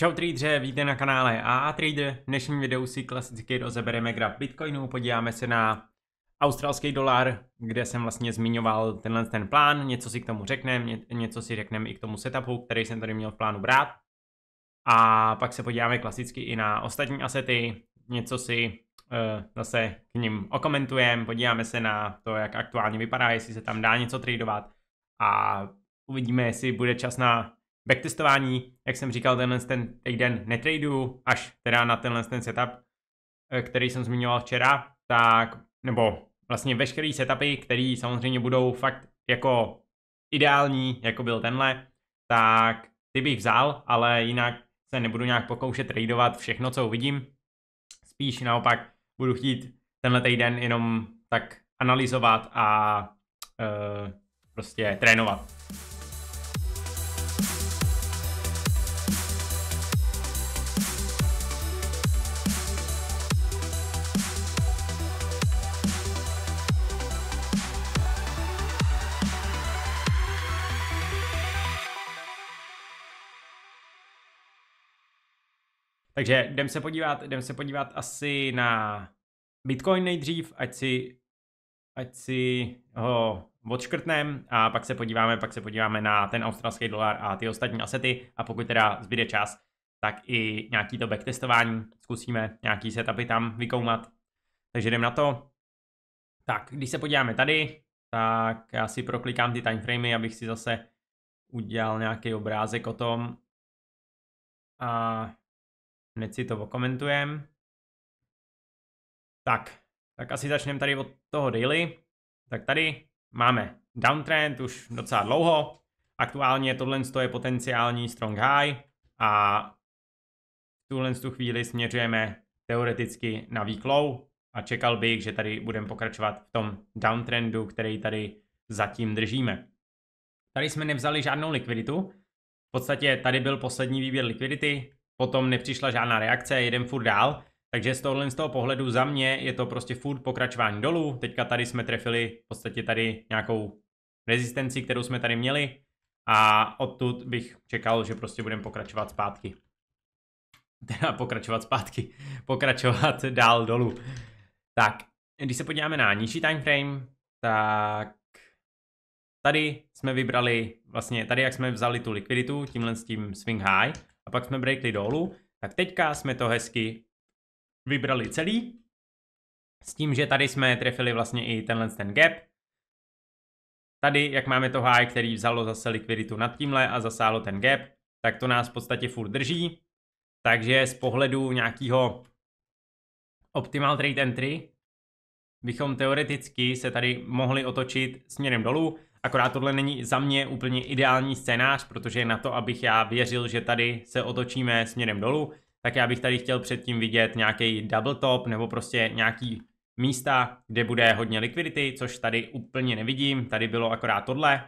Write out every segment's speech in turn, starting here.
Čau tradere, vítejte na kanále AA Trader. V dnešním videu si klasicky rozebereme graf Bitcoinu, podíváme se na australský dolar, kde jsem vlastně zmiňoval tenhle ten plán, něco si k tomu řekneme, něco si řekneme i k tomu setupu, který jsem tady měl v plánu brát. A pak se podíváme klasicky i na ostatní asety, něco si uh, zase k ním okomentujeme, podíváme se na to, jak aktuálně vypadá, jestli se tam dá něco tradovat a uvidíme, jestli bude čas na backtestování, jak jsem říkal, tenhle ten týden netradu, až teda na tenhle ten setup, eh, který jsem zmiňoval včera, tak, nebo vlastně veškerý setupy, které samozřejmě budou fakt jako ideální, jako byl tenhle, tak ty bych vzal, ale jinak se nebudu nějak pokoušet tradovat všechno, co uvidím. Spíš naopak budu chtít tenhle týden jenom tak analyzovat a e, prostě trénovat. Takže jdem se podívat, jdem se podívat asi na Bitcoin nejdřív, ať si, ať si ho odškrtneme a pak se podíváme, pak se podíváme na ten australský dolar a ty ostatní asety a pokud teda zbyde čas, tak i nějaký to backtestování zkusíme, nějaký setupy tam vykoumat. Takže jdem na to. Tak, když se podíváme tady, tak já si proklikám ty timeframey, abych si zase udělal nějaký obrázek o tom. A Hned si to okomentujeme. Tak, tak asi začneme tady od toho daily. Tak tady máme downtrend už docela dlouho. Aktuálně tohle je potenciální strong high a v tuhle tu chvíli směřujeme teoreticky na výklou low a čekal bych, že tady budeme pokračovat v tom downtrendu, který tady zatím držíme. Tady jsme nevzali žádnou likviditu. V podstatě tady byl poslední výběr likvidity, potom nepřišla žádná reakce, jeden furt dál. Takže z tohohle z toho pohledu za mě je to prostě furt pokračování dolů. Teďka tady jsme trefili v podstatě tady nějakou rezistenci, kterou jsme tady měli a odtud bych čekal, že prostě budeme pokračovat zpátky. Teda pokračovat zpátky, pokračovat dál dolů. Tak, když se podíváme na nižší time frame, tak tady jsme vybrali, vlastně tady jak jsme vzali tu likviditu, tímhle s tím swing high, a pak jsme breakli dolů, tak teďka jsme to hezky vybrali celý, s tím, že tady jsme trefili vlastně i tenhle ten gap. Tady, jak máme to high, který vzalo zase likviditu nad tímhle a zasáhlo ten gap, tak to nás v podstatě furt drží. Takže z pohledu nějakého optimal trade entry bychom teoreticky se tady mohli otočit směrem dolů, Akorát tohle není za mě úplně ideální scénář, protože na to, abych já věřil, že tady se otočíme směrem dolů, tak já bych tady chtěl předtím vidět nějaký double top nebo prostě nějaký místa, kde bude hodně likvidity, což tady úplně nevidím, tady bylo akorát tohle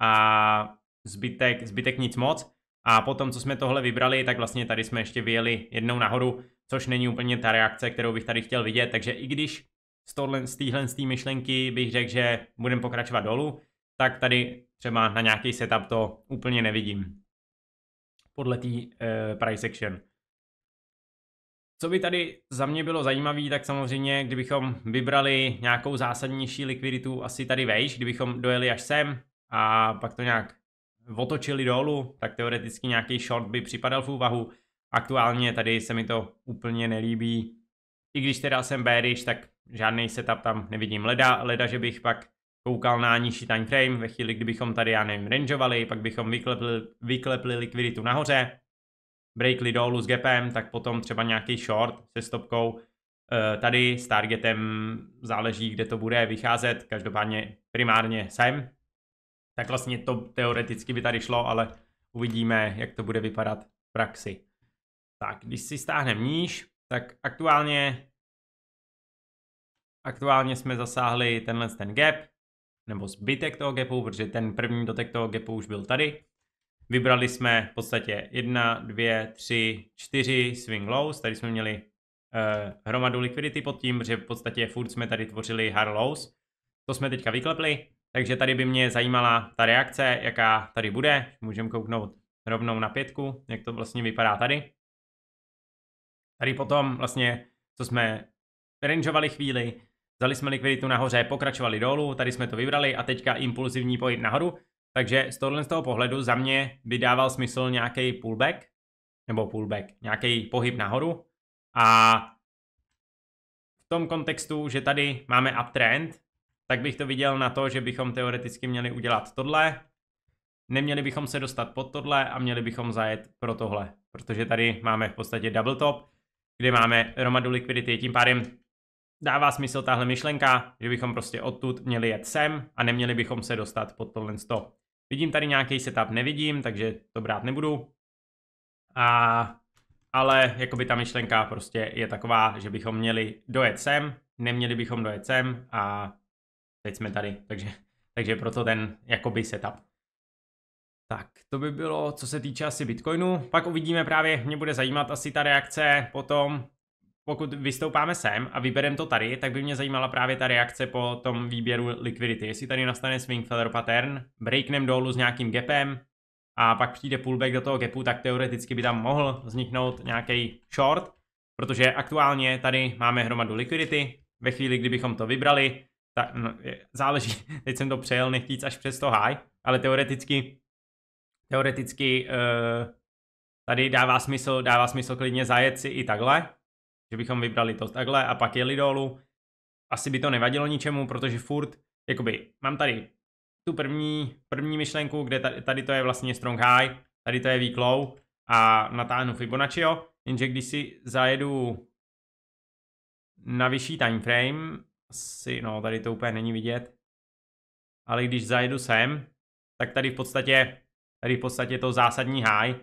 a zbytek, zbytek nic moc. A potom, co jsme tohle vybrali, tak vlastně tady jsme ještě vyjeli jednou nahoru, což není úplně ta reakce, kterou bych tady chtěl vidět, takže i když z, tohle, z téhle z myšlenky bych řekl, že budeme pokračovat dolů, tak tady třeba na nějaký setup to úplně nevidím. Podle té eh, price action. Co by tady za mě bylo zajímavé, tak samozřejmě, kdybychom vybrali nějakou zásadnější likviditu asi tady vejš, kdybychom dojeli až sem a pak to nějak otočili dolů, tak teoreticky nějaký short by připadal v úvahu. Aktuálně tady se mi to úplně nelíbí. I když teda jsem bearish, tak žádný setup tam nevidím. Leda, leda že bych pak koukal na nižší time frame, ve chvíli, kdybychom tady, já nevím, rangeovali, pak bychom vyklepli, vyklepli likviditu nahoře, breakli dolů s gapem, tak potom třeba nějaký short se stopkou, eh, tady s targetem záleží, kde to bude vycházet, každopádně primárně sem. Tak vlastně to teoreticky by tady šlo, ale uvidíme, jak to bude vypadat v praxi. Tak, když si stáhneme níž, tak aktuálně aktuálně jsme zasáhli tenhle ten gap, nebo zbytek toho gapu, protože ten první dotek toho gapu už byl tady. Vybrali jsme v podstatě 1, 2, 3, 4 swing lows, tady jsme měli uh, hromadu likvidity pod tím, že v podstatě furt jsme tady tvořili hard lows. To jsme teďka vyklepli, takže tady by mě zajímala ta reakce, jaká tady bude. Můžeme kouknout rovnou na pětku, jak to vlastně vypadá tady. Tady potom vlastně, co jsme rangeovali chvíli, Vzali jsme likviditu nahoře, pokračovali dolů, tady jsme to vybrali a teďka impulzivní pohyb nahoru. Takže z tohohle z toho pohledu za mě by dával smysl nějaký pullback, nebo pullback, nějaký pohyb nahoru. A v tom kontextu, že tady máme uptrend, tak bych to viděl na to, že bychom teoreticky měli udělat tohle, neměli bychom se dostat pod tohle a měli bychom zajet pro tohle, protože tady máme v podstatě double top, kde máme hromadu likvidity, tím pádem dává smysl tahle myšlenka, že bychom prostě odtud měli jet sem a neměli bychom se dostat pod tohle 100. Vidím tady nějaký setup, nevidím, takže to brát nebudu. A, ale jakoby ta myšlenka prostě je taková, že bychom měli dojet sem, neměli bychom dojet sem a teď jsme tady, takže, takže proto ten jakoby setup. Tak, to by bylo, co se týče asi Bitcoinu. Pak uvidíme právě, mě bude zajímat asi ta reakce potom pokud vystoupáme sem a vybereme to tady, tak by mě zajímala právě ta reakce po tom výběru likvidity. Jestli tady nastane swing feather pattern, breaknem dolů s nějakým gapem a pak přijde pullback do toho gapu, tak teoreticky by tam mohl vzniknout nějaký short, protože aktuálně tady máme hromadu likvidity. Ve chvíli, kdybychom to vybrali, tak no, záleží, teď jsem to přejel nechtít až přes to high, ale teoreticky teoreticky uh, tady dává smysl, dává smysl klidně zajet si i takhle, že bychom vybrali to takhle a pak jeli dolů. Asi by to nevadilo ničemu, protože furt, jakoby, mám tady tu první, první myšlenku, kde tady, tady to je vlastně strong high, tady to je weak low a natáhnu Fibonacciho, jenže když si zajedu na vyšší time frame, asi, no tady to úplně není vidět, ale když zajedu sem, tak tady v podstatě, tady v podstatě to zásadní high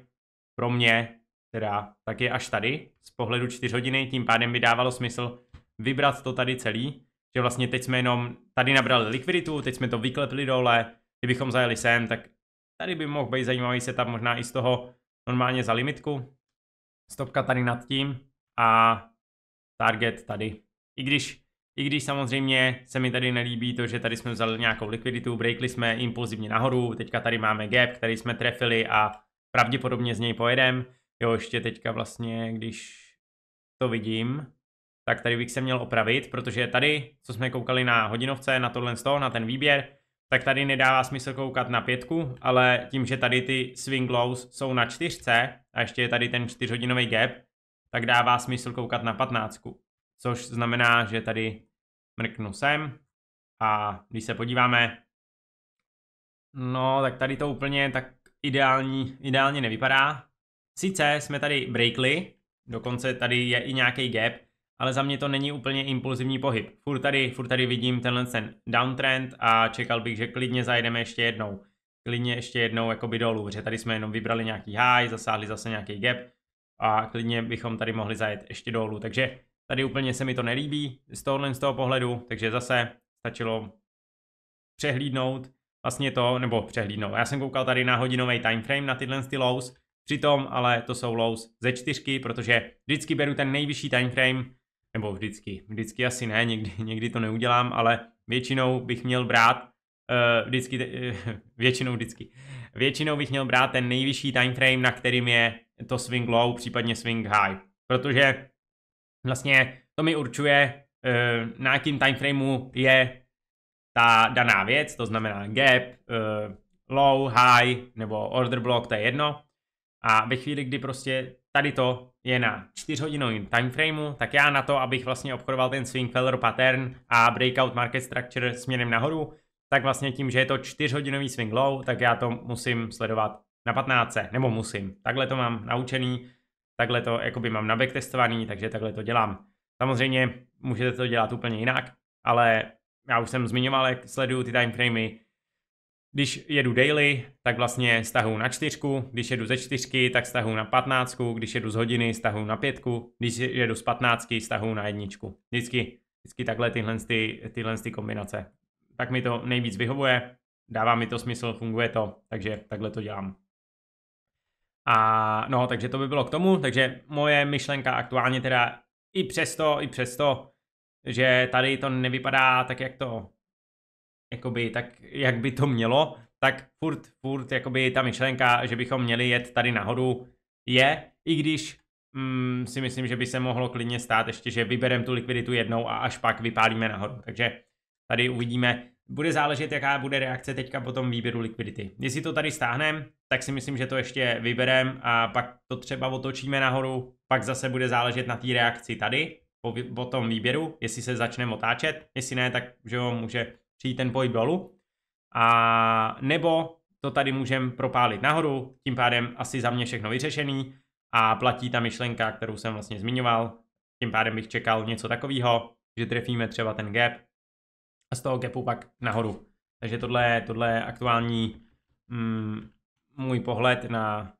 pro mě teda tak je až tady z pohledu 4 hodiny, tím pádem by dávalo smysl vybrat to tady celý, že vlastně teď jsme jenom tady nabrali likviditu, teď jsme to vyklepli dole, kdybychom zajeli sem, tak tady by mohl být zajímavý se tam možná i z toho normálně za limitku. Stopka tady nad tím a target tady. I když, i když samozřejmě se mi tady nelíbí to, že tady jsme vzali nějakou likviditu, breakli jsme impulzivně nahoru, teďka tady máme gap, který jsme trefili a pravděpodobně z něj pojedeme, jo, ještě teďka vlastně, když to vidím, tak tady bych se měl opravit, protože tady, co jsme koukali na hodinovce, na tohle z toho, na ten výběr, tak tady nedává smysl koukat na pětku, ale tím, že tady ty swing lows jsou na čtyřce a ještě je tady ten čtyřhodinový gap, tak dává smysl koukat na patnáctku. Což znamená, že tady mrknu sem a když se podíváme, no tak tady to úplně tak ideální, ideálně nevypadá, Sice jsme tady breakli, dokonce tady je i nějaký gap, ale za mě to není úplně impulzivní pohyb. Furt tady, furt tady vidím tenhle ten downtrend a čekal bych, že klidně zajdeme ještě jednou. Klidně ještě jednou jakoby dolů, že tady jsme jenom vybrali nějaký high, zasáhli zase nějaký gap a klidně bychom tady mohli zajet ještě dolů. Takže tady úplně se mi to nelíbí z tohohle z toho pohledu, takže zase stačilo přehlídnout vlastně to, nebo přehlídnout. Já jsem koukal tady na hodinový frame na tyhle ty lows, Přitom ale to jsou lows ze čtyřky, protože vždycky beru ten nejvyšší time frame, nebo vždycky, vždycky asi ne, někdy, někdy to neudělám, ale většinou bych měl brát eh, vždycky, eh, většinou vždycky, většinou bych měl brát ten nejvyšší time frame, na kterým je to swing low, případně swing high, protože vlastně to mi určuje, eh, na jakým time frameu je ta daná věc, to znamená gap, low, high nebo order block, to je jedno, a ve chvíli, kdy prostě tady to je na 4-hodinovém timeframeu, tak já na to, abych vlastně obchodoval ten swing failure pattern a breakout market structure směrem nahoru, tak vlastně tím, že je to 4-hodinový swing low, tak já to musím sledovat na 15, nebo musím. Takhle to mám naučený, takhle to jakoby mám testovaný, takže takhle to dělám. Samozřejmě můžete to dělat úplně jinak, ale já už jsem zmiňoval, jak sleduju ty timeframey, když jedu daily, tak vlastně stahu na čtyřku, když jedu ze čtyřky, tak stahu na patnáctku, když jedu z hodiny, stahu na pětku, když jedu z patnáctky, stahu na jedničku. Vždycky, vždycky takhle tyhle, ty, tyhle ty kombinace. Tak mi to nejvíc vyhovuje, dává mi to smysl, funguje to, takže takhle to dělám. A no, takže to by bylo k tomu, takže moje myšlenka aktuálně teda i přesto, i přesto, že tady to nevypadá tak, jak to jakoby, tak jak by to mělo, tak furt, furt, jakoby ta myšlenka, že bychom měli jet tady nahoru, je, i když mm, si myslím, že by se mohlo klidně stát ještě, že vybereme tu likviditu jednou a až pak vypálíme nahoru. Takže tady uvidíme, bude záležet, jaká bude reakce teďka po tom výběru likvidity. Jestli to tady stáhneme, tak si myslím, že to ještě vyberem a pak to třeba otočíme nahoru, pak zase bude záležet na té reakci tady po, po tom výběru, jestli se začneme otáčet, jestli ne, tak že jo, může přijít ten pohyb dolů. A nebo to tady můžeme propálit nahoru, tím pádem asi za mě všechno vyřešený a platí ta myšlenka, kterou jsem vlastně zmiňoval. Tím pádem bych čekal něco takového, že trefíme třeba ten gap a z toho gapu pak nahoru. Takže tohle, tohle je aktuální mm, můj pohled na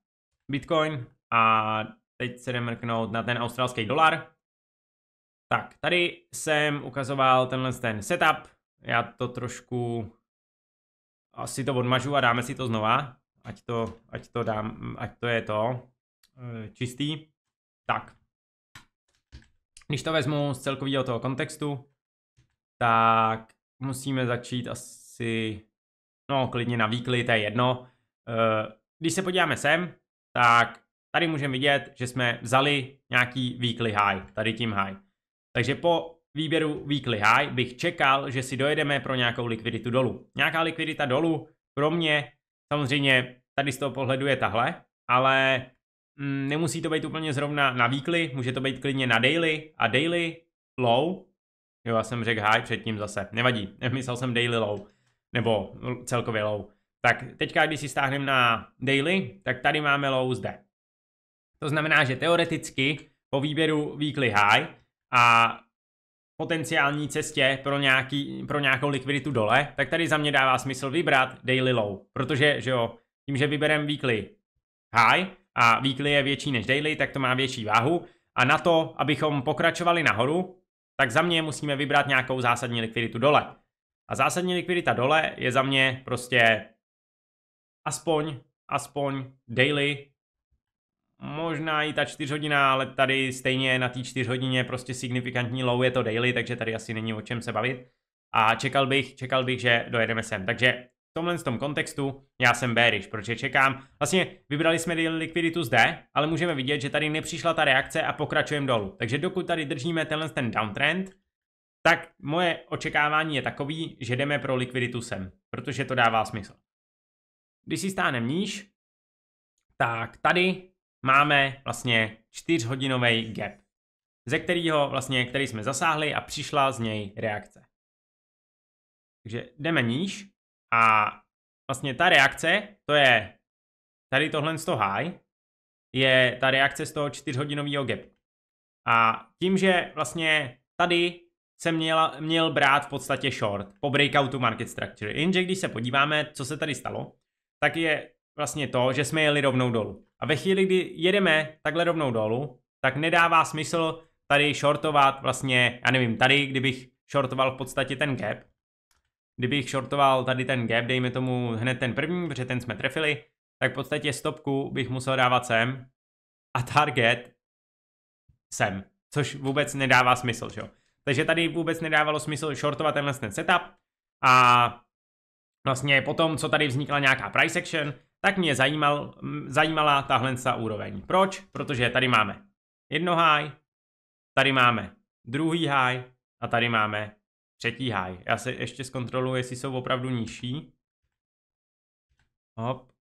Bitcoin a teď se jdeme mrknout na ten australský dolar. Tak, tady jsem ukazoval tenhle ten setup, já to trošku asi to odmažu a dáme si to znova, ať to, ať to, dám, ať to je to eh, čistý. Tak. Když to vezmu z celkového toho kontextu, tak musíme začít asi, no klidně na výkly. to je jedno. Eh, když se podíváme sem, tak tady můžeme vidět, že jsme vzali nějaký weekly high, tady tím high. Takže po výběru weekly high bych čekal, že si dojedeme pro nějakou likviditu dolů. Nějaká likvidita dolů pro mě samozřejmě tady z toho pohledu je tahle, ale mm, nemusí to být úplně zrovna na weekly, může to být klidně na daily a daily low, jo já jsem řekl high předtím zase, nevadí, myslel jsem daily low, nebo celkově low. Tak teďka, když si stáhneme na daily, tak tady máme low zde. To znamená, že teoreticky po výběru weekly high a potenciální cestě pro, nějaký, pro nějakou likviditu dole, tak tady za mě dává smysl vybrat daily low, protože že jo, tím, že vybereme weekly high a weekly je větší než daily, tak to má větší váhu a na to, abychom pokračovali nahoru, tak za mě musíme vybrat nějakou zásadní likviditu dole. A zásadní likvidita dole je za mě prostě aspoň, aspoň daily možná i ta čtyřhodina, ale tady stejně na té čtyřhodině prostě signifikantní low je to daily, takže tady asi není o čem se bavit. A čekal bych, čekal bych, že dojedeme sem. Takže v tomhle tom kontextu já jsem bearish, protože čekám. Vlastně vybrali jsme likviditu zde, ale můžeme vidět, že tady nepřišla ta reakce a pokračujeme dolů. Takže dokud tady držíme tenhle ten downtrend, tak moje očekávání je takový, že jdeme pro likviditu sem, protože to dává smysl. Když si stáhneme níž, tak tady máme vlastně čtyřhodinový gap, ze kterého vlastně, který jsme zasáhli a přišla z něj reakce. Takže jdeme níž a vlastně ta reakce, to je tady tohle z toho high, je ta reakce z toho čtyřhodinového gapu. A tím, že vlastně tady jsem měl, měl brát v podstatě short po breakoutu market structure. Jenže když se podíváme, co se tady stalo, tak je vlastně to, že jsme jeli rovnou dolů. A ve chvíli, kdy jedeme takhle rovnou dolů, tak nedává smysl tady shortovat vlastně, já nevím, tady, kdybych shortoval v podstatě ten gap, kdybych shortoval tady ten gap, dejme tomu hned ten první, protože ten jsme trefili, tak v podstatě stopku bych musel dávat sem a target sem, což vůbec nedává smysl, že jo. Takže tady vůbec nedávalo smysl shortovat tenhle ten setup a vlastně potom, co tady vznikla nějaká price action, tak mě zajímal, zajímala tahle úroveň. Proč? Protože tady máme jedno háj, tady máme druhý háj a tady máme třetí háj. Já se ještě zkontroluji, jestli jsou opravdu nižší. Hop.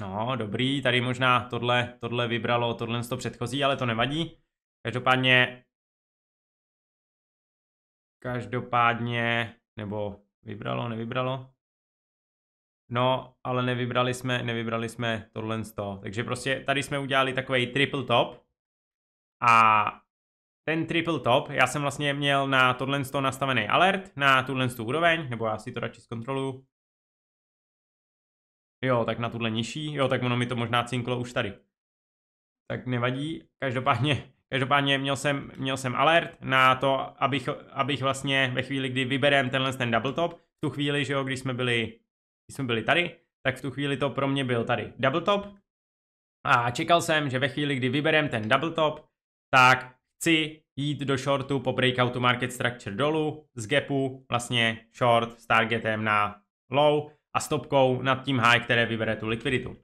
No, dobrý, tady možná tohle, tohle vybralo tohle z to předchozí, ale to nevadí. Každopádně... Každopádně... Nebo vybralo, nevybralo? No, ale nevybrali jsme, nevybrali jsme tohle z toho. Takže prostě tady jsme udělali takový triple top a ten triple top, já jsem vlastně měl na tohle z toho nastavený alert, na tuhle z úroveň, nebo já si to radši zkontroluju. Jo, tak na tuhle nižší, jo, tak ono mi to možná cinklo už tady. Tak nevadí, každopádně, každopádně měl jsem, měl jsem alert na to, abych, abych vlastně ve chvíli, kdy vyberem tenhle ten double top, v tu chvíli, že jo, když jsme byli když jsme byli tady, tak v tu chvíli to pro mě byl tady double top. A čekal jsem, že ve chvíli, kdy vyberem ten double top, tak chci jít do shortu po breakoutu market structure dolů, z gapu vlastně short s targetem na low a stopkou nad tím high, které vybere tu likviditu.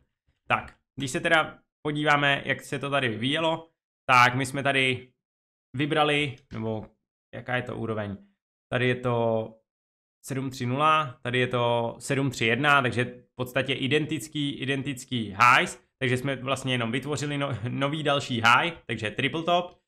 Tak, když se teda podíváme, jak se to tady vyvíjelo, tak my jsme tady vybrali, nebo jaká je to úroveň? Tady je to 7.3.0, tady je to 7.3.1, takže v podstatě identický, identický highs, takže jsme vlastně jenom vytvořili no, nový další high, takže triple top.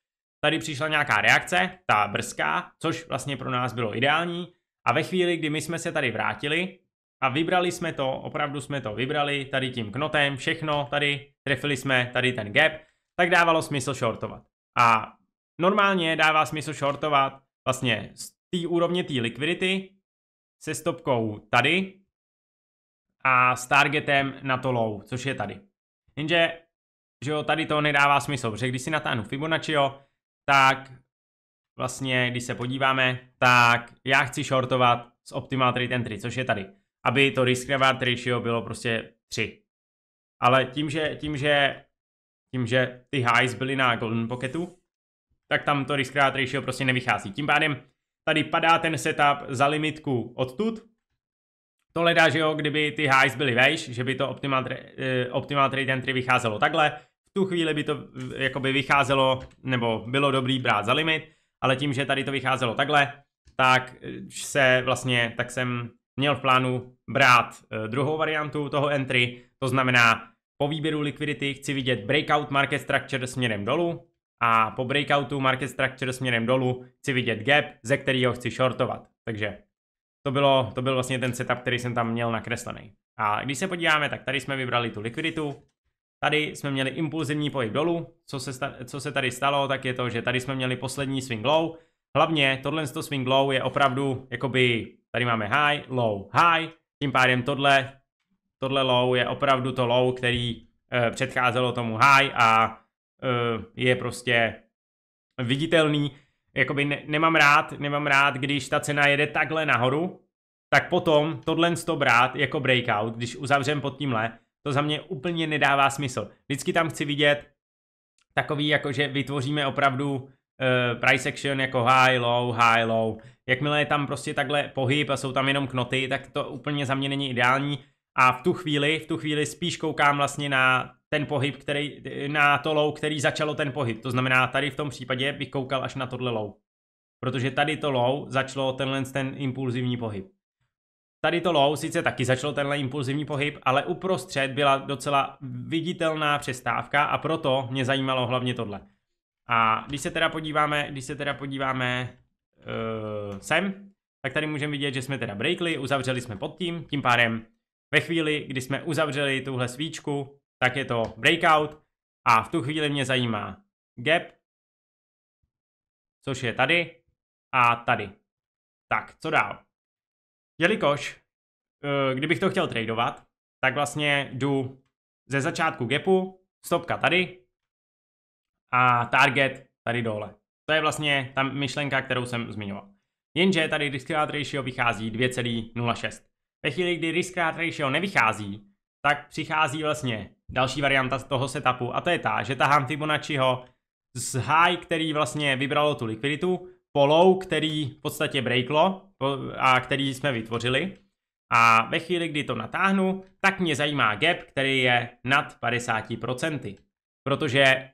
Tady přišla nějaká reakce, ta brzká, což vlastně pro nás bylo ideální. A ve chvíli, kdy my jsme se tady vrátili a vybrali jsme to, opravdu jsme to vybrali tady tím knotem, všechno tady, trefili jsme tady ten gap, tak dávalo smysl shortovat. A normálně dává smysl shortovat vlastně z té úrovně té likvidity se stopkou tady a s targetem na to low, což je tady. Jenže, že jo, tady to nedává smysl, protože když si natáhnu Fibonacciho, tak vlastně, když se podíváme, tak já chci shortovat s optimal trade entry, což je tady. Aby to risk reward ratio bylo prostě 3. Ale tím, že, tím, že, tím, že ty highs byly na Golden Pocketu, tak tam to risk reward ratio prostě nevychází. Tím pádem Tady padá ten setup za limitku odtud. To hledá, že jo, kdyby ty highs byly vejš, že by to optimal, eh, optimal trade entry vycházelo takhle. V tu chvíli by to eh, jakoby vycházelo, nebo bylo dobrý brát za limit, ale tím, že tady to vycházelo takhle, tak eh, se vlastně, tak jsem měl v plánu brát druhou variantu toho entry, to znamená po výběru likvidity chci vidět breakout market structure směrem dolů, a po breakoutu market structure směrem dolů chci vidět gap, ze kterého chci shortovat. Takže to, bylo, to byl vlastně ten setup, který jsem tam měl nakreslený. A když se podíváme, tak tady jsme vybrali tu likviditu, tady jsme měli impulzivní pohyb dolů, co se, sta- co se tady stalo, tak je to, že tady jsme měli poslední swing low, hlavně tohle to swing low je opravdu, jakoby, tady máme high, low, high, tím pádem tohle, tohle low je opravdu to low, který e, předcházelo tomu high a Eh, je prostě viditelný. Jakoby ne, nemám rád, nemám rád, když ta cena jede takhle nahoru, tak potom tohle to brát jako breakout, když uzavřem pod tímhle, to za mě úplně nedává smysl. Vždycky tam chci vidět takový, jako že vytvoříme opravdu uh, price action jako high, low, high, low. Jakmile je tam prostě takhle pohyb a jsou tam jenom knoty, tak to úplně za mě není ideální. A v tu chvíli, v tu chvíli spíš koukám vlastně na ten pohyb, který, na to low, který začalo ten pohyb. To znamená, tady v tom případě bych koukal až na tohle low. Protože tady to low začalo tenhle ten impulzivní pohyb. Tady to low sice taky začalo tenhle impulzivní pohyb, ale uprostřed byla docela viditelná přestávka a proto mě zajímalo hlavně tohle. A když se teda podíváme, když se teda podíváme uh, sem, tak tady můžeme vidět, že jsme teda breakli, uzavřeli jsme pod tím, tím pádem ve chvíli, kdy jsme uzavřeli tuhle svíčku, tak je to breakout a v tu chvíli mě zajímá gap, což je tady a tady. Tak, co dál? Jelikož, eh, kdybych to chtěl tradovat, tak vlastně jdu ze začátku gapu, stopka tady a target tady dole. To je vlastně ta myšlenka, kterou jsem zmiňoval. Jenže tady risk ratio vychází 2,06. Ve chvíli, kdy risk ratio nevychází, tak přichází vlastně další varianta toho setupu a to je ta, že tahám Fibonacciho z high, který vlastně vybralo tu likviditu, po low, který v podstatě breaklo a který jsme vytvořili. A ve chvíli, kdy to natáhnu, tak mě zajímá gap, který je nad 50%. Protože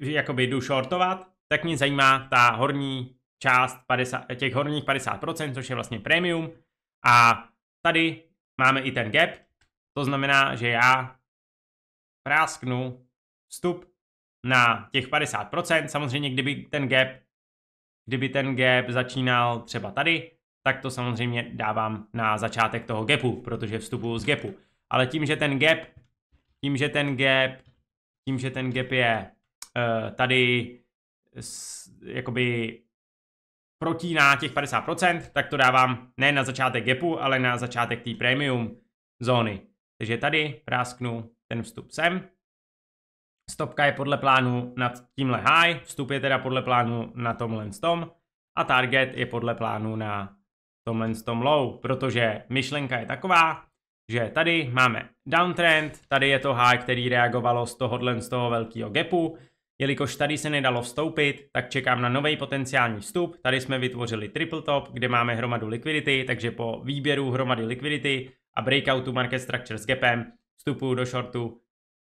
jakoby jdu shortovat, tak mě zajímá ta horní část 50, těch horních 50%, což je vlastně premium. A tady máme i ten gap, to znamená, že já prásknu vstup na těch 50%. Samozřejmě, kdyby ten gap, kdyby ten gap začínal třeba tady, tak to samozřejmě dávám na začátek toho gapu, protože vstupuju z gapu. Ale tím, že ten gap, tím, že ten gap, tím, že ten gap je uh, tady s, jakoby protíná těch 50%, tak to dávám ne na začátek gapu, ale na začátek té premium zóny. Takže tady prásknu ten vstup sem. Stopka je podle plánu nad tímhle high, vstup je teda podle plánu na tomhle tom a target je podle plánu na tomhle tom low, protože myšlenka je taková, že tady máme downtrend, tady je to high, který reagovalo z tohohle z toho velkého gapu, jelikož tady se nedalo vstoupit, tak čekám na nový potenciální vstup. Tady jsme vytvořili triple top, kde máme hromadu likvidity, takže po výběru hromady likvidity a breakoutu market structure s gapem vstupuju do shortu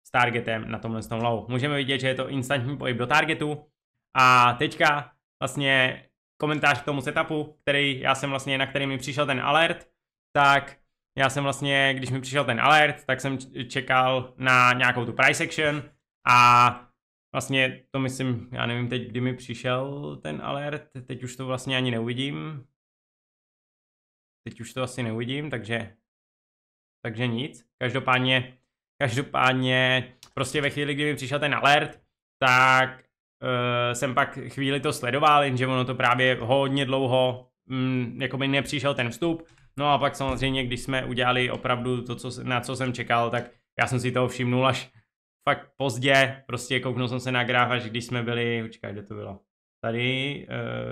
s targetem na tomhle tom low. Můžeme vidět, že je to instantní pohyb do targetu a teďka vlastně komentář k tomu setupu, který já jsem vlastně, na který mi přišel ten alert, tak já jsem vlastně, když mi přišel ten alert, tak jsem čekal na nějakou tu price action a vlastně to myslím, já nevím teď, kdy mi přišel ten alert, teď už to vlastně ani neuvidím. Teď už to asi neuvidím, takže takže nic. Každopádně, každopádně prostě ve chvíli, kdy mi přišel ten alert, tak uh, jsem pak chvíli to sledoval, jenže ono to právě hodně dlouho mm, jako by nepřišel ten vstup. No a pak samozřejmě, když jsme udělali opravdu to, co, na co jsem čekal, tak já jsem si toho všimnul až fakt pozdě, prostě kouknul jsem se na gráf, až když jsme byli, počkej, kde to bylo? Tady,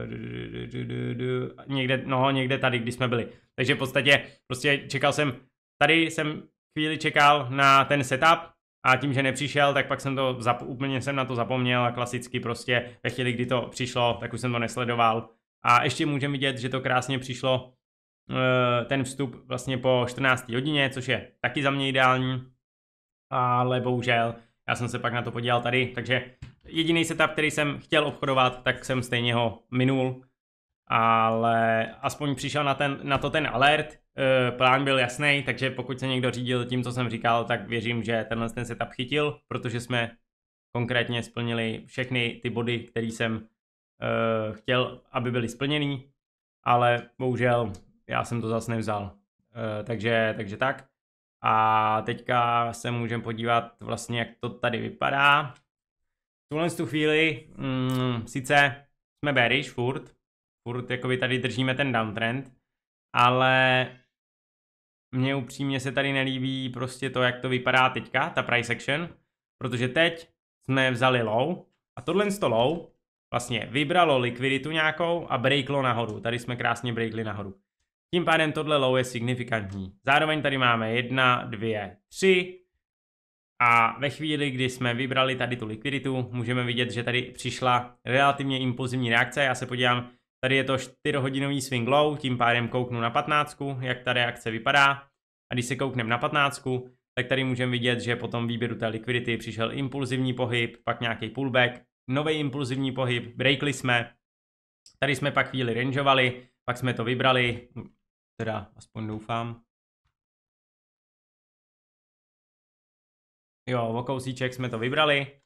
uh, někde, no někde tady, když jsme byli. Takže v podstatě prostě čekal jsem Tady jsem chvíli čekal na ten setup a tím, že nepřišel, tak pak jsem to zap- úplně jsem na to zapomněl a klasicky prostě ve chvíli, kdy to přišlo, tak už jsem to nesledoval. A ještě můžeme vidět, že to krásně přišlo eh, ten vstup vlastně po 14. hodině, což je taky za mě ideální, ale bohužel já jsem se pak na to podíval tady, takže jediný setup, který jsem chtěl obchodovat, tak jsem stejně ho minul, ale aspoň přišel na, ten, na to ten alert, Eh, plán byl jasný, takže pokud se někdo řídil tím, co jsem říkal, tak věřím, že tenhle ten setup chytil, protože jsme konkrétně splnili všechny ty body, které jsem uh, chtěl, aby byly splněný, ale bohužel já jsem to zase nevzal. Uh, takže, takže tak. A teďka se můžeme podívat vlastně, jak to tady vypadá. V tuhle tu chvíli mm, sice jsme bearish furt, furt jakoby tady držíme ten downtrend, ale mně upřímně se tady nelíbí prostě to, jak to vypadá teďka, ta price action, protože teď jsme vzali low a tohle z low vlastně vybralo likviditu nějakou a breaklo nahoru. Tady jsme krásně breakli nahoru. Tím pádem tohle low je signifikantní. Zároveň tady máme jedna, dvě, tři. A ve chvíli, kdy jsme vybrali tady tu likviditu, můžeme vidět, že tady přišla relativně impulzivní reakce. Já se podívám, Tady je to 4-hodinový swing low, tím pádem kouknu na 15, jak ta reakce vypadá. A když se koukneme na 15, tak tady můžeme vidět, že po tom výběru té likvidity přišel impulzivní pohyb, pak nějaký pullback, nový impulzivní pohyb, breakli jsme, tady jsme pak chvíli rangeovali, pak jsme to vybrali, no, teda aspoň doufám. Jo, o kousíček jsme to vybrali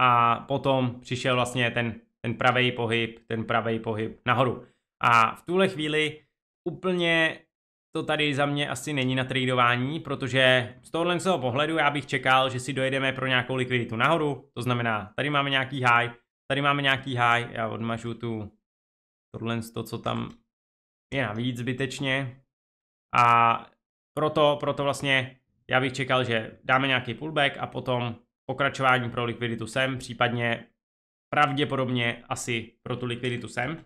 a potom přišel vlastně ten ten pravý pohyb, ten pravý pohyb nahoru. A v tuhle chvíli úplně to tady za mě asi není na tradování, protože z tohohle z toho pohledu já bych čekal, že si dojedeme pro nějakou likviditu nahoru, to znamená, tady máme nějaký high, tady máme nějaký high, já odmažu tu tohle to, co tam je navíc zbytečně a proto, proto vlastně já bych čekal, že dáme nějaký pullback a potom pokračování pro likviditu sem, případně pravděpodobně asi pro tu likviditu sem.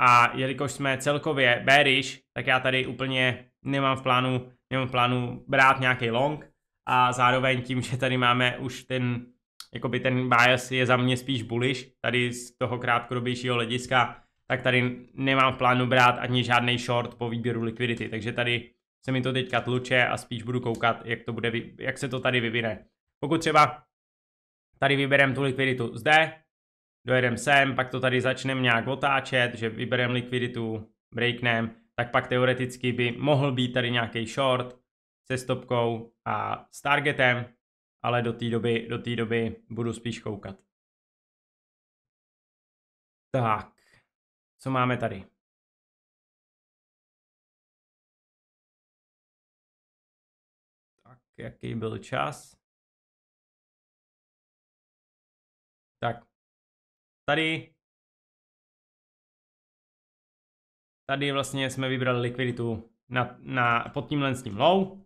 A jelikož jsme celkově bearish, tak já tady úplně nemám v plánu, nemám v plánu brát nějaký long a zároveň tím, že tady máme už ten, jakoby ten bias je za mě spíš bullish, tady z toho krátkodobějšího hlediska, tak tady nemám v plánu brát ani žádný short po výběru likvidity, takže tady se mi to teďka tluče a spíš budu koukat, jak, to bude, jak se to tady vyvine. Pokud třeba tady vyberem tu likviditu zde, dojedeme sem, pak to tady začneme nějak otáčet, že vybereme likviditu, breakneme, tak pak teoreticky by mohl být tady nějaký short se stopkou a s targetem, ale do té doby, do té doby budu spíš koukat. Tak, co máme tady? Tak, jaký byl čas? Tak, Tady. Tady vlastně jsme vybrali likviditu na, na, pod tímhle s tím low.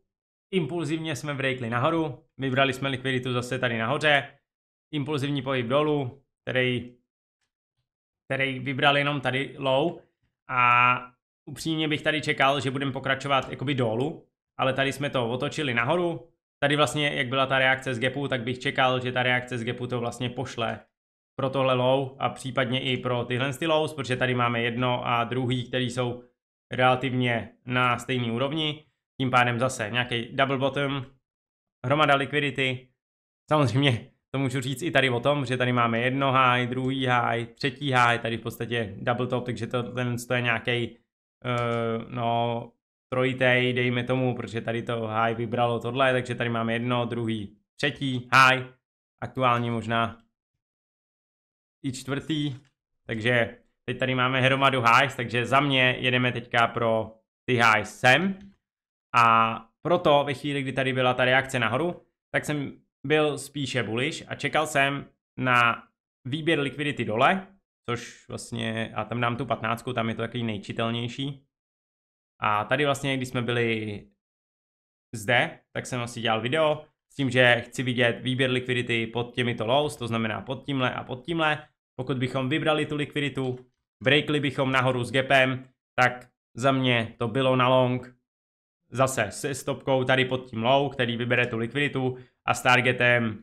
Impulzivně jsme vrejkli nahoru, vybrali jsme likviditu zase tady nahoře. Impulzivní pohyb dolů, který, který vybral jenom tady low. A upřímně bych tady čekal, že budeme pokračovat jakoby dolů, ale tady jsme to otočili nahoru. Tady vlastně, jak byla ta reakce z gapu, tak bych čekal, že ta reakce z gapu to vlastně pošle pro tohle low a případně i pro tyhle ty lows, protože tady máme jedno a druhý, který jsou relativně na stejné úrovni. Tím pádem zase nějaký double bottom, hromada likvidity. Samozřejmě to můžu říct i tady o tom, že tady máme jedno high, druhý high, třetí high, tady v podstatě double top, takže to, ten to je nějaký uh, no, trojitej, dejme tomu, protože tady to high vybralo tohle, takže tady máme jedno, druhý, třetí high, aktuálně možná i čtvrtý, takže teď tady máme hromadu highs, takže za mě jedeme teďka pro ty highs sem a proto ve chvíli, kdy tady byla ta reakce nahoru, tak jsem byl spíše bullish a čekal jsem na výběr likvidity dole, což vlastně, a tam dám tu patnáctku, tam je to takový nejčitelnější. A tady vlastně, když jsme byli zde, tak jsem asi dělal video, s tím, že chci vidět výběr likvidity pod těmito lows, to znamená pod tímhle a pod tímhle. Pokud bychom vybrali tu likviditu, breakli bychom nahoru s gapem, tak za mě to bylo na long. Zase se stopkou tady pod tím low, který vybere tu likviditu a s targetem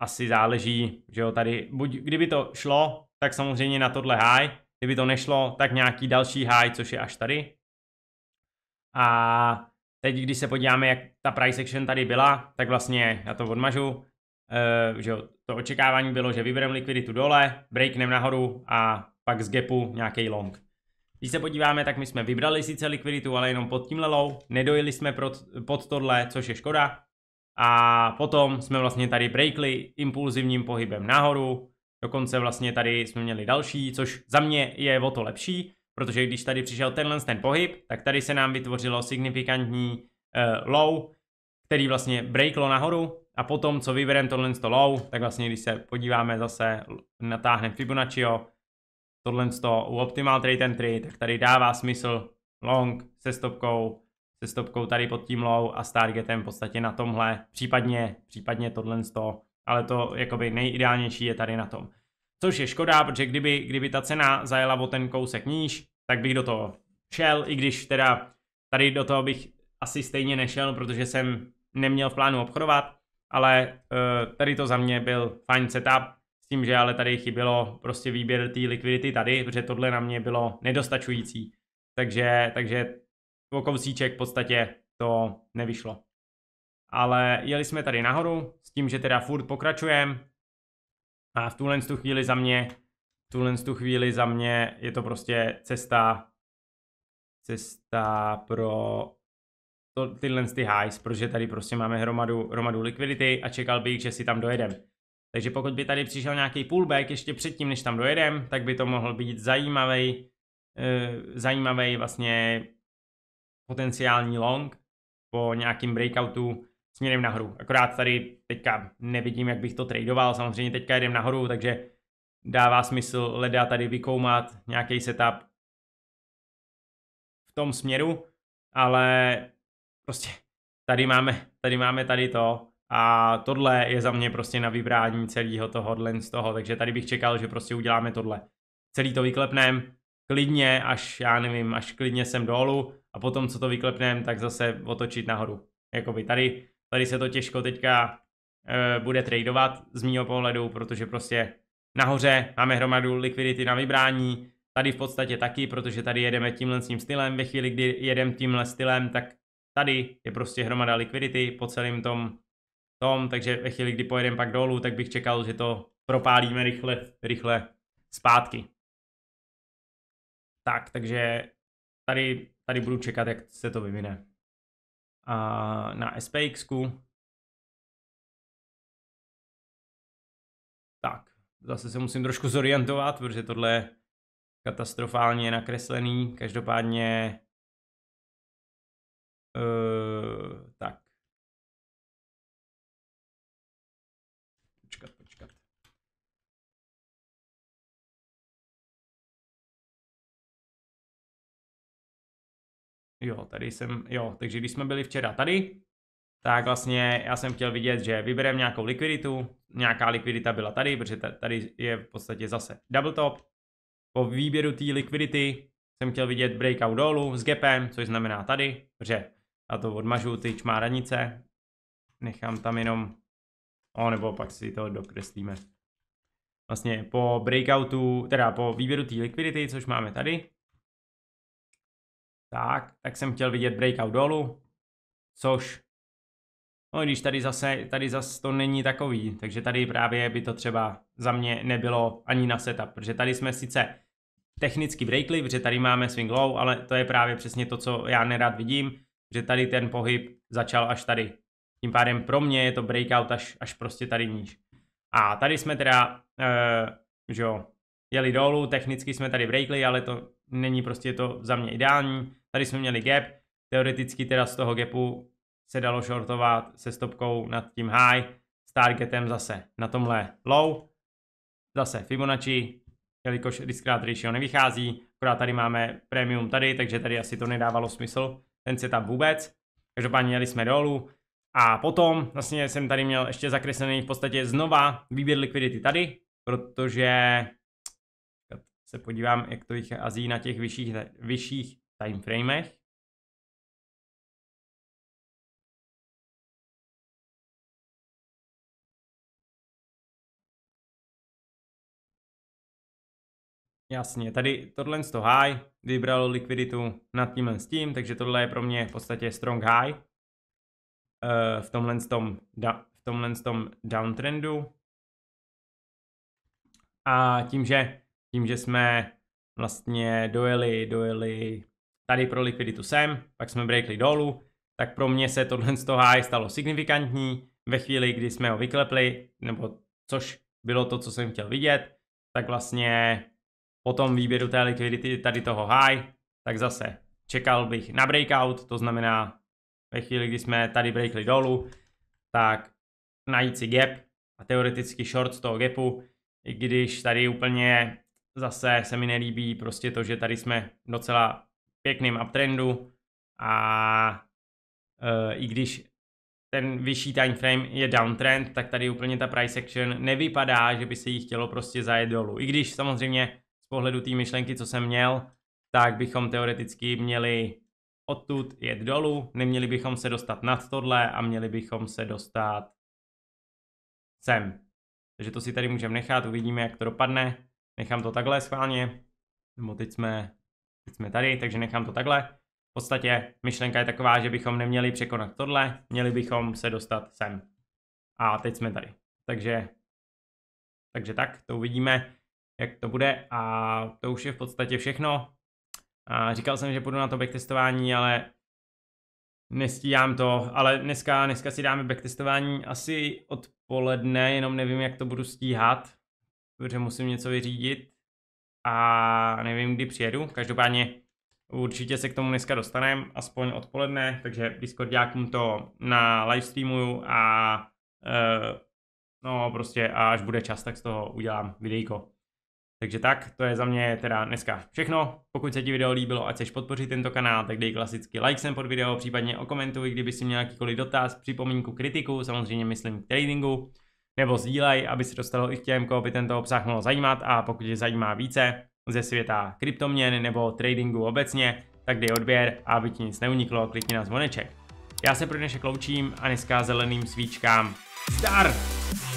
asi záleží, že jo, tady, buď kdyby to šlo, tak samozřejmě na tohle high, kdyby to nešlo, tak nějaký další high, což je až tady. A Teď, když se podíváme, jak ta price action tady byla, tak vlastně já to odmažu, eh, že to očekávání bylo, že vybereme likviditu dole, breakneme nahoru a pak z gapu nějaký long. Když se podíváme, tak my jsme vybrali sice likviditu, ale jenom pod tím lelou, nedojeli jsme pod tohle, což je škoda. A potom jsme vlastně tady breakli impulzivním pohybem nahoru, dokonce vlastně tady jsme měli další, což za mě je o to lepší, protože když tady přišel tenhle ten pohyb, tak tady se nám vytvořilo signifikantní uh, low, který vlastně breaklo nahoru a potom, co vybereme tohle to low, tak vlastně když se podíváme zase, natáhneme Fibonacciho, tohle to u Optimal Trade Entry, tak tady dává smysl long se stopkou, se stopkou tady pod tím low a s targetem v podstatě na tomhle, případně, případně tohle to, ale to jakoby nejideálnější je tady na tom. Což je škoda, protože kdyby, kdyby ta cena zajela o ten kousek níž, tak bych do toho šel, i když teda tady do toho bych asi stejně nešel, protože jsem neměl v plánu obchodovat, ale eh, tady to za mě byl fajn setup, s tím, že ale tady chybělo prostě výběr té likvidity tady, protože tohle na mě bylo nedostačující. Takže, takže o kousíček v podstatě to nevyšlo. Ale jeli jsme tady nahoru s tím, že teda furt pokračujeme, a v tuhle tu chvíli za mě, v tuhle tu chvíli za mě je to prostě cesta, cesta pro to, tyhle ty highs, protože tady prostě máme hromadu, hromadu likvidity a čekal bych, že si tam dojedem. Takže pokud by tady přišel nějaký pullback ještě předtím, než tam dojedem, tak by to mohl být zajímavý, e, eh, zajímavý vlastně potenciální long po nějakým breakoutu směrem nahoru. Akorát tady teďka nevidím, jak bych to tradoval, samozřejmě teďka jdem nahoru, takže dává smysl leda tady vykoumat nějaký setup v tom směru, ale prostě tady máme, tady máme tady to a tohle je za mě prostě na vybrání celého toho z toho, takže tady bych čekal, že prostě uděláme tohle. Celý to vyklepnem, klidně až, já nevím, až klidně sem dolů a potom, co to vyklepnem, tak zase otočit nahoru. Jakoby tady Tady se to těžko teďka uh, bude tradovat z mýho pohledu, protože prostě nahoře máme hromadu likvidity na vybrání, tady v podstatě taky, protože tady jedeme tímhle tím stylem, ve chvíli, kdy jedem tímhle stylem, tak tady je prostě hromada likvidity po celém tom, tom, takže ve chvíli, kdy pojedeme pak dolů, tak bych čekal, že to propálíme rychle, rychle zpátky. Tak, takže tady, tady budu čekat, jak se to vyvine a na SPX. Tak, zase se musím trošku zorientovat, protože tohle je katastrofálně nakreslený. Každopádně, uh, tak, Jo, tady jsem, jo, takže když jsme byli včera tady, tak vlastně já jsem chtěl vidět, že vybereme nějakou likviditu, nějaká likvidita byla tady, protože tady je v podstatě zase double top. Po výběru té likvidity jsem chtěl vidět breakout dolů s gapem, což znamená tady, protože já to odmažu ty čmáranice, nechám tam jenom, o nebo pak si to dokreslíme. Vlastně po breakoutu, teda po výběru té likvidity, což máme tady, tak, tak jsem chtěl vidět breakout dolů, což, no když tady zase, tady zase to není takový, takže tady právě by to třeba za mě nebylo ani na setup, protože tady jsme sice technicky breakli, protože tady máme swing low, ale to je právě přesně to, co já nerad vidím, že tady ten pohyb začal až tady. Tím pádem pro mě je to breakout až, až prostě tady níž. A tady jsme teda, uh, že jo, jeli dolů, technicky jsme tady breakli, ale to není prostě to za mě ideální. Tady jsme měli gap, teoreticky teda z toho gapu se dalo shortovat se stopkou nad tím high, s targetem zase na tomhle low, zase Fibonacci, jelikož risk ratio nevychází, akorát tady máme premium tady, takže tady asi to nedávalo smysl, ten se tam vůbec, každopádně jeli jsme dolů, a potom vlastně jsem tady měl ještě zakreslený v podstatě znova výběr likvidity tady, protože se podívám, jak to vychází na těch vyšších, vyšších timeframech Jasně, tady tohle z toho high vybralo likviditu nad tímhle s tím, takže tohle je pro mě v podstatě strong high eh, v tomhle tom, v tomhle tom downtrendu. A tím že, tím, že jsme vlastně dojeli, dojeli tady pro likviditu sem, pak jsme breakli dolů, tak pro mě se tohle z toho high stalo signifikantní ve chvíli, kdy jsme ho vyklepli, nebo což bylo to, co jsem chtěl vidět, tak vlastně po tom výběru té likvidity tady toho high, tak zase čekal bych na breakout, to znamená ve chvíli, kdy jsme tady breakli dolů, tak najít si gap a teoreticky short z toho gapu, i když tady úplně zase se mi nelíbí prostě to, že tady jsme docela pěkným uptrendu a e, i když ten vyšší time frame je downtrend, tak tady úplně ta price action nevypadá, že by se jí chtělo prostě zajet dolů. I když samozřejmě z pohledu té myšlenky, co jsem měl, tak bychom teoreticky měli odtud jet dolů, neměli bychom se dostat nad tohle a měli bychom se dostat sem. Takže to si tady můžeme nechat, uvidíme, jak to dopadne. Nechám to takhle schválně, nebo teď jsme jsme tady, takže nechám to takhle. V podstatě myšlenka je taková, že bychom neměli překonat tohle, měli bychom se dostat sem. A teď jsme tady. Takže, takže tak, to uvidíme, jak to bude a to už je v podstatě všechno. A říkal jsem, že půjdu na to backtestování, ale nestíhám to, ale dneska, dneska si dáme backtestování asi odpoledne, jenom nevím, jak to budu stíhat, protože musím něco vyřídit a nevím, kdy přijedu. Každopádně určitě se k tomu dneska dostaneme, aspoň odpoledne, takže Discordiákům to na livestreamuju a e, no prostě až bude čas, tak z toho udělám videjko. Takže tak, to je za mě teda dneska všechno. Pokud se ti video líbilo, ať chceš podpořit tento kanál, tak dej klasicky like sem pod video, případně okomentuj, kdyby si měl jakýkoliv dotaz, připomínku, kritiku, samozřejmě myslím k tradingu nebo sdílej, aby se dostalo i k těm, koho by tento obsah mohl zajímat a pokud tě zajímá více ze světa kryptoměn nebo tradingu obecně, tak dej odběr a aby ti nic neuniklo, klikni na zvoneček. Já se pro dnešek loučím a dneska zeleným svíčkám. Start!